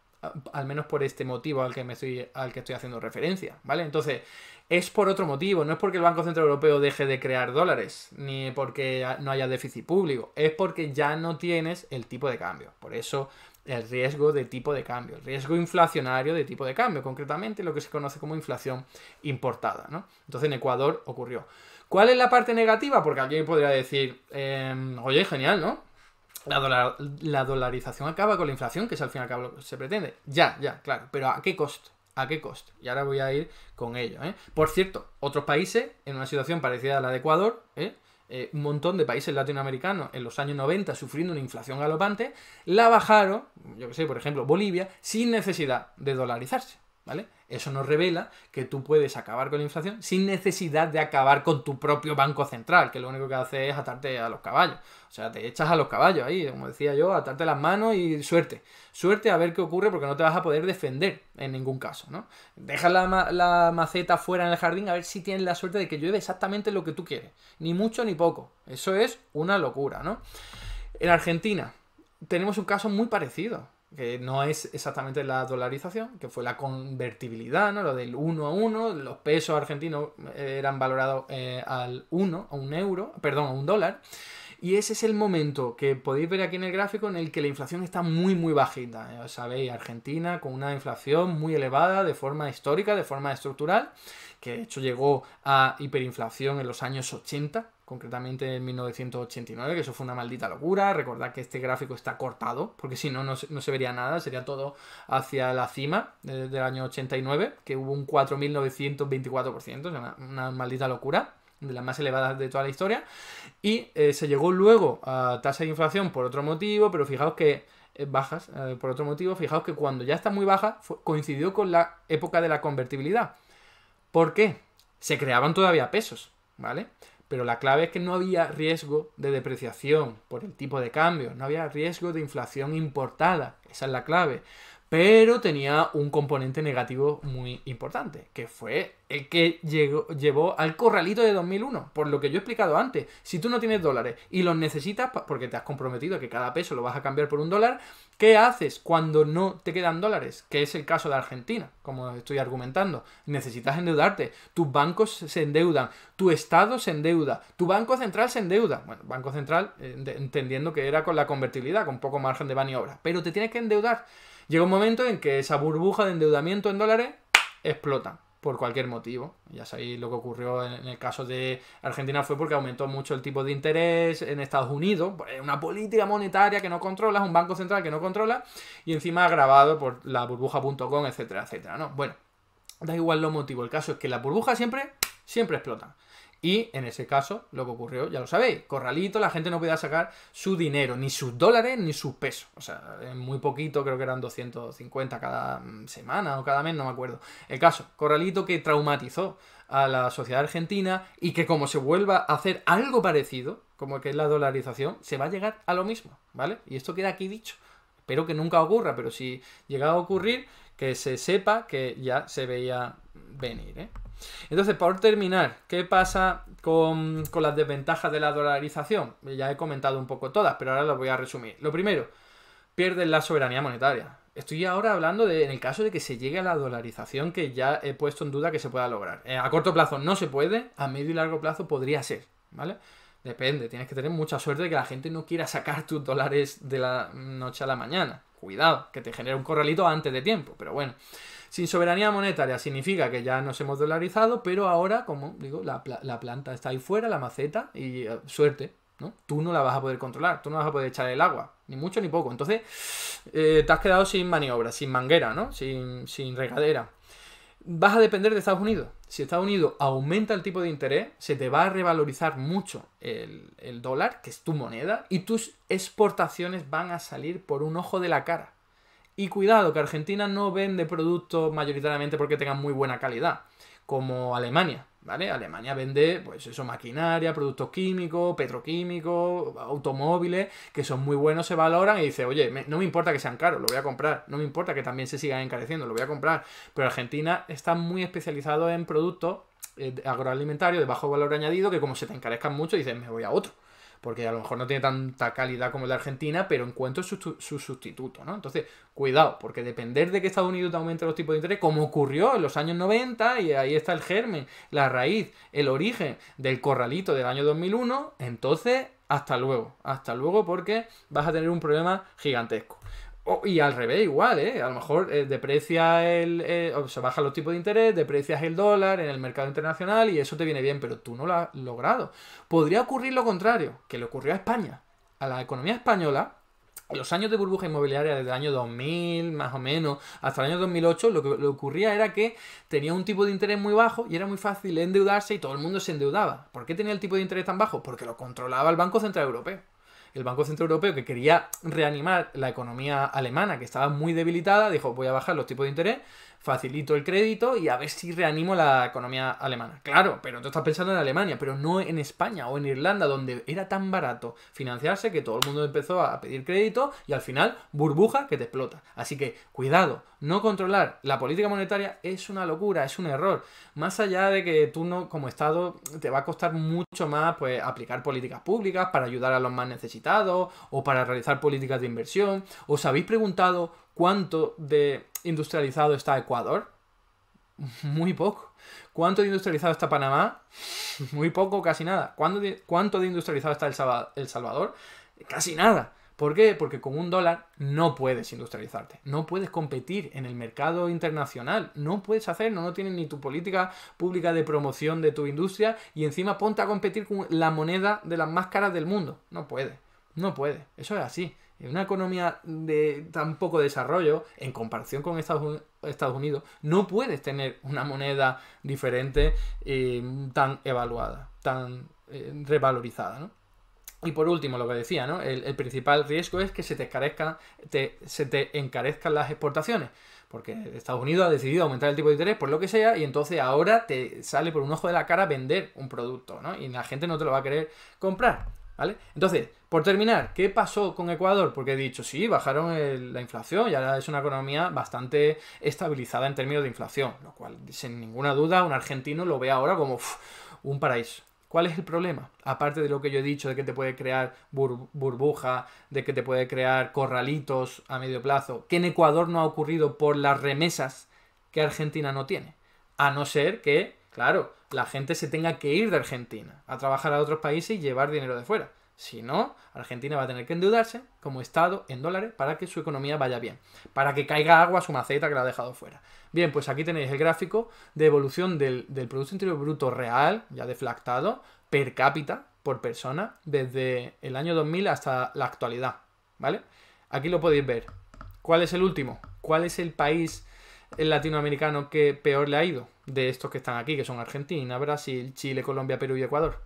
Al menos por este motivo al que, me estoy, al que estoy haciendo referencia, ¿vale? Entonces, es por otro motivo, no es porque el Banco Central Europeo deje de crear dólares, ni porque no haya déficit público, es porque ya no tienes el tipo de cambio. Por eso el riesgo de tipo de cambio, el riesgo inflacionario de tipo de cambio, concretamente lo que se conoce como inflación importada, ¿no? Entonces en Ecuador ocurrió. ¿Cuál es la parte negativa? Porque alguien podría decir, em, oye, genial, ¿no? La, dolarización acaba con la inflación, que es al fin y al cabo lo que se pretende. Ya, ya, claro. Pero ¿a qué costo? ¿A qué costo? Y ahora voy a ir con ello. ¿eh? Por cierto, otros países, en una situación parecida a la de Ecuador, ¿eh? Eh, un montón de países latinoamericanos en los años 90 sufriendo una inflación galopante, la bajaron, yo que sé, por ejemplo, Bolivia, sin necesidad de dolarizarse. Eso nos revela que tú puedes acabar con la inflación sin necesidad de acabar con tu propio banco central, que lo único que hace es atarte a los caballos. O sea, te echas a los caballos ahí, como decía yo, atarte las manos y suerte. Suerte a ver qué ocurre porque no te vas a poder defender en ningún caso, ¿no? Deja la, la maceta fuera en el jardín a ver si tienes la suerte de que llueve exactamente lo que tú quieres. Ni mucho ni poco. Eso es una locura, ¿no? En Argentina tenemos un caso muy parecido que no es exactamente la dolarización, que fue la convertibilidad, ¿no? Lo del 1 a 1, los pesos argentinos eran valorados eh, al 1, a un euro, perdón, a un dólar. Y ese es el momento que podéis ver aquí en el gráfico en el que la inflación está muy, muy bajita. Ya ¿eh? sabéis, Argentina con una inflación muy elevada de forma histórica, de forma estructural, que de hecho llegó a hiperinflación en los años 80, concretamente en 1989, que eso fue una maldita locura. Recordad que este gráfico está cortado, porque si no, no se, vería nada, sería todo hacia la cima eh, del año 89, que hubo un 4.924%, una, maldita locura, de las más elevadas de toda la historia. Y eh, se llegó luego a tasa de inflación por otro motivo, pero fijaos que eh, bajas por otro motivo, fijaos que cuando ya está muy baja coincidió con la época de la convertibilidad. ¿Por qué? Se creaban todavía pesos, ¿vale? Pero la clave es que no había riesgo de depreciación por el tipo de cambio, no había riesgo de inflación importada. Esa es la clave. Pero tenía un componente negativo muy importante, que fue el que llegó, llevó al corralito de 2001, por lo que yo he explicado antes. Si tú no tienes dólares y los necesitas, porque te has comprometido que cada peso lo vas a cambiar por un dólar, ¿qué haces cuando no te quedan dólares? Que es el caso de Argentina, como estoy argumentando. Necesitas endeudarte, tus bancos se endeudan, tu Estado se endeuda, tu Banco Central se endeuda. Bueno, Banco Central, eh, entendiendo que era con la convertibilidad, con poco margen de maniobra, pero te tienes que endeudar. Llega un momento en que esa burbuja de endeudamiento en dólares explota por cualquier motivo. Ya sabéis lo que ocurrió en el caso de Argentina fue porque aumentó mucho el tipo de interés en Estados Unidos, pues, una política monetaria que no controla, un banco central que no controla, y encima agravado por la burbuja.com, etcétera, etcétera. No, bueno, da igual los motivos. El caso es que la burbuja siempre, siempre explota. Y en ese caso, lo que ocurrió, ya lo sabéis, corralito, la gente no podía sacar su dinero, ni sus dólares, ni sus pesos. O sea, muy poquito, creo que eran 250 cada mm, semana o cada mes, no me acuerdo. El caso, corralito que traumatizó a la sociedad argentina y que como se vuelva a hacer algo parecido, como que es la dolarización, se va a llegar a lo mismo, ¿vale? Y esto queda aquí dicho. Espero que nunca ocurra, pero si llega a ocurrir, que se sepa que ya se veía venir, ¿eh? Entonces, por terminar, ¿qué pasa con, las desventajas de la dolarización? Eh, ya he comentado un poco todas, pero ahora las voy a resumir. Lo primero, pierden la soberanía monetaria. Estoy ahora hablando en el caso de que se llegue a la dolarización que ya he puesto en duda que se pueda lograr. Eh, a corto plazo no se puede, a medio y largo plazo podría ser, ¿vale? Depende, tienes que tener mucha suerte de que la gente no quiera sacar tus dólares de la noche a la mañana. Cuidado, que te genera un corralito antes de tiempo, pero bueno. Sin soberanía monetaria significa que ya nos hemos dolarizado, pero ahora, como digo, la, planta está ahí fuera, la maceta, y eh, suerte, ¿no? Tú no la vas a poder controlar, tú no vas a poder echar el agua, ni mucho ni poco. Entonces, eh, te has quedado sin maniobra, sin manguera, ¿no? Sin, sin regadera vas a depender de Estados Unidos. Si Estados Unidos aumenta el tipo de interés, se te va a revalorizar mucho el, dólar, que es tu moneda, y tus exportaciones van a salir por un ojo de la cara. Y cuidado, que Argentina no vende productos mayoritariamente porque tengan muy buena calidad, como Alemania. ¿Vale? Alemania vende, pues eso, maquinaria, productos químicos, petroquímicos, automóviles, que son muy buenos, se valoran y dice, oye, no me importa que sean caros, lo voy a comprar, no me importa que también se sigan encareciendo, lo voy a comprar. Pero Argentina está muy especializado en productos eh, agroalimentarios de bajo valor añadido, que como se te encarezcan mucho, dices, me voy a otro porque a lo mejor no tiene tanta calidad como el de Argentina, pero encuentro su, sustituto, ¿no? Entonces, cuidado, porque depender de que Estados Unidos te aumente los tipos de interés, como ocurrió en los años 90, y ahí está el germen, la raíz, el origen del corralito del año 2001, entonces, hasta luego, hasta luego, porque vas a tener un problema gigantesco y al revés, igual, ¿eh? A lo mejor eh, deprecia el. Eh, se bajan los tipos de interés, deprecias el dólar en el mercado internacional y eso te viene bien, pero tú no lo has logrado. Podría ocurrir lo contrario, que le ocurrió a España. A la economía española, en los años de burbuja inmobiliaria desde el año 2000, más o menos, hasta el año 2008, lo que le ocurría era que tenía un tipo de interés muy bajo y era muy fácil endeudarse y todo el mundo se endeudaba. ¿Por qué tenía el tipo de interés tan bajo? Porque lo controlaba el Banco Central Europeo el Banco Central Europeo, que quería reanimar la economía alemana, que estaba muy debilitada, dijo, voy a bajar los tipos de interés facilito el crédito y a ver si reanimo la economía alemana. Claro, pero tú estás pensando en Alemania, pero no en España o en Irlanda, donde era tan barato financiarse que todo el mundo empezó a pedir crédito y al final burbuja que te explota. Así que cuidado, no controlar la política monetaria es una locura, es un error. Más allá de que tú no, como Estado, te va a costar mucho más pues, aplicar políticas públicas para ayudar a los más necesitados o para realizar políticas de inversión. ¿Os habéis preguntado ¿cuánto de industrializado está Ecuador? Muy poco. ¿Cuánto de industrializado está Panamá? Muy poco, casi nada. ¿Cuánto de, industrializado está El Salvador? Casi nada. ¿Por qué? Porque con un dólar no puedes industrializarte, no puedes competir en el mercado internacional, no puedes hacerlo, no tienes ni tu política pública de promoción de tu industria y encima ponte a competir con la moneda de las más caras del mundo. No puede, no puede, eso es así. En una economía de tan poco desarrollo, en comparación con Estados, Unidos, no puedes tener una moneda diferente eh, tan evaluada, tan eh, revalorizada, ¿no? Y por último, lo que decía, ¿no? El, principal riesgo es que se te, se te encarezcan las exportaciones porque Estados Unidos ha decidido aumentar el tipo de interés por lo que sea y entonces ahora te sale por un ojo de la cara vender un producto, ¿no? Y la gente no te lo va a querer comprar, ¿vale? Entonces, por terminar, ¿qué pasó con Ecuador? Porque he dicho, sí, bajaron la inflación y ahora es una economía bastante estabilizada en términos de inflación, lo cual, sin ninguna duda, un argentino lo ve ahora como un paraíso. ¿Cuál es el problema? Aparte de lo que yo he dicho, de que te puede crear burbuja, de que te puede crear corralitos a medio plazo, que en Ecuador no ha ocurrido por las remesas que Argentina no tiene. A no ser que, claro, la gente se tenga que ir de Argentina a trabajar a otros países y llevar dinero de fuera. Si no, Argentina va a tener que endeudarse como Estado en dólares para que su economía vaya bien, para que caiga agua a su maceta que la ha dejado fuera. Bien, pues aquí tenéis el gráfico de evolución del, del Producto Interior Bruto real, ya deflactado, per cápita, por persona, desde el año 2000 hasta la actualidad, ¿vale? Aquí lo podéis ver. ¿Cuál es el último? ¿Cuál es el país latinoamericano que peor le ha ido de estos que están aquí, que son Argentina, Brasil, Chile, Colombia, Perú y Ecuador?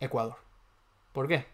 Ecuador. ¿Por qué?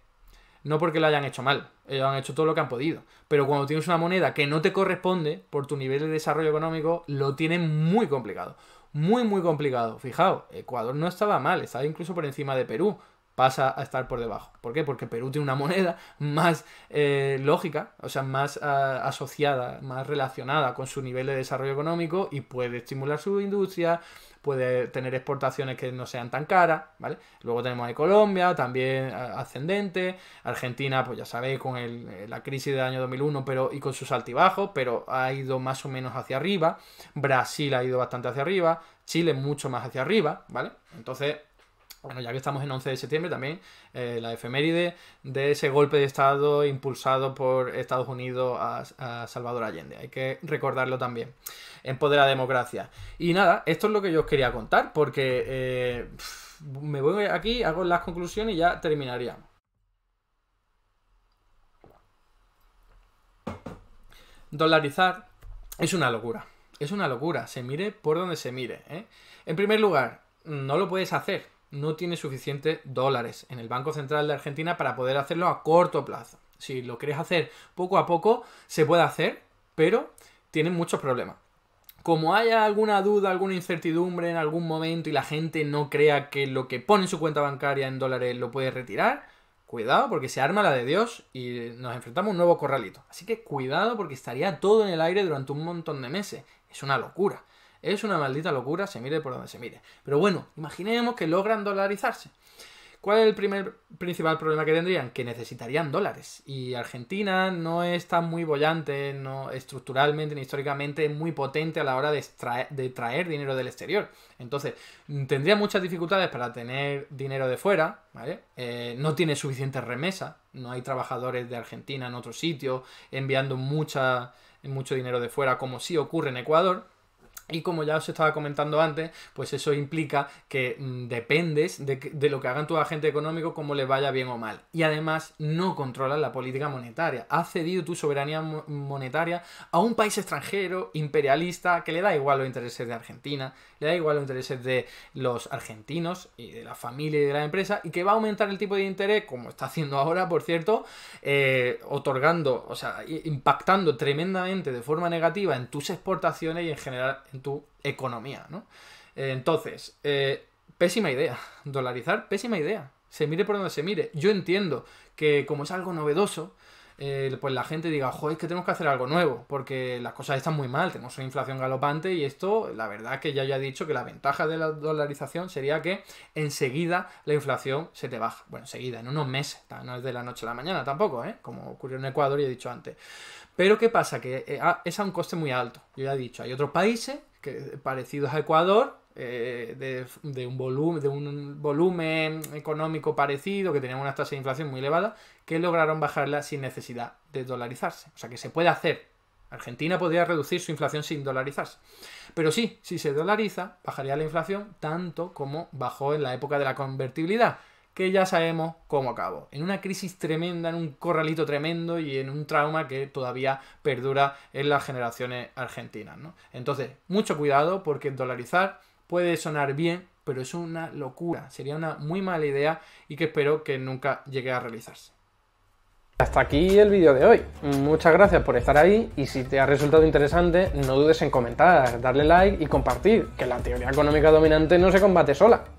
no porque lo hayan hecho mal, ellos han hecho todo lo que han podido. Pero cuando tienes una moneda que no te corresponde por tu nivel de desarrollo económico, lo tienes muy complicado. Muy, muy complicado. Fijaos, Ecuador no estaba mal, estaba incluso por encima de Perú. Pasa a estar por debajo. ¿Por qué? Porque Perú tiene una moneda más eh, lógica, o sea, más ah, asociada, más relacionada con su nivel de desarrollo económico y puede estimular su industria, puede tener exportaciones que no sean tan caras, ¿vale? Luego tenemos a Colombia, también ascendente, Argentina, pues ya sabéis, con eh, la crisis del año 2001 pero, y con sus altibajos, pero ha ido más o menos hacia arriba, Brasil ha ido bastante hacia arriba, Chile mucho más hacia arriba, ¿vale? Entonces, bueno, ya que estamos en 11 de septiembre también, eh, la efeméride de ese golpe de Estado impulsado por Estados Unidos a, Salvador Allende. Hay que recordarlo también. en poder la democracia. Y nada, esto es lo que yo os quería contar, porque eh, me voy aquí, hago las conclusiones y ya terminaríamos. Dolarizar es una locura. Es una locura, se mire por donde se mire. ¿eh? En primer lugar, no lo puedes hacer no tiene suficientes dólares en el Banco Central de Argentina para poder hacerlo a corto plazo. Si lo quieres hacer poco a poco, se puede hacer, pero tienen muchos problemas. Como haya alguna duda, alguna incertidumbre en algún momento y la gente no crea que lo que pone en su cuenta bancaria en dólares lo puede retirar, cuidado porque se arma la de Dios y nos enfrentamos a un nuevo corralito. Así que cuidado porque estaría todo en el aire durante un montón de meses. Es una locura. Es una maldita locura, se mire por donde se mire. Pero bueno, imaginemos que logran dolarizarse. ¿Cuál es el primer principal problema que tendrían? Que necesitarían dólares. Y Argentina no está muy bollante, no estructuralmente ni históricamente muy potente a la hora de, traer dinero del exterior. Entonces, tendría muchas dificultades para tener dinero de fuera, ¿vale? Eh, no tiene suficientes remesas, no hay trabajadores de Argentina en otro sitio enviando mucho dinero de fuera, como sí ocurre en Ecuador. Y como ya os estaba comentando antes, pues eso implica que mm, dependes de, lo que hagan tus agente económico como les vaya bien o mal. Y además no controlas la política monetaria. Has cedido tu soberanía monetaria a un país extranjero, imperialista, que le da igual los intereses de Argentina, le da igual los intereses de los argentinos y de la familia y de la empresa, y que va a aumentar el tipo de interés, como está haciendo ahora, por cierto, eh, otorgando, o sea, impactando tremendamente de forma negativa en tus exportaciones y en general en tu economía, eh, Entonces, eh, pésima idea. Dolarizar, pésima idea. Se mire por donde se mire. Yo entiendo que como es algo novedoso, eh, pues la gente diga, joder, es que tenemos que hacer algo nuevo, porque las cosas están muy mal, tenemos una inflación galopante y esto, la verdad que ya yo he dicho que la ventaja de la dolarización sería que enseguida la inflación se te baja. Bueno, enseguida, en unos meses, no es de la noche a la mañana tampoco, ¿eh? como ocurrió en Ecuador y he dicho antes. Pero ¿qué pasa? Que eh, ah, es a un coste muy alto, yo ya he dicho, hay otros países que, parecidos a Ecuador eh, de, un volumen, de un volumen económico parecido, que tenían una tasa de inflación muy elevada, que lograron bajarla sin necesidad de dolarizarse. O sea que se puede hacer. Argentina podría reducir su inflación sin dolarizarse. Pero sí, si se dolariza, bajaría la inflación tanto como bajó en la época de la convertibilidad, que ya sabemos cómo acabó. En una crisis tremenda, en un corralito tremendo y en un trauma que todavía perdura en las generaciones argentinas. Entonces, mucho cuidado porque dolarizar puede sonar bien, pero es una locura, sería una muy mala idea y que espero que nunca llegue a realizarse. Hasta aquí el vídeo de hoy. Muchas gracias por estar ahí y si te ha resultado interesante, no dudes en comentar, darle like y compartir, que la teoría económica dominante no se combate sola.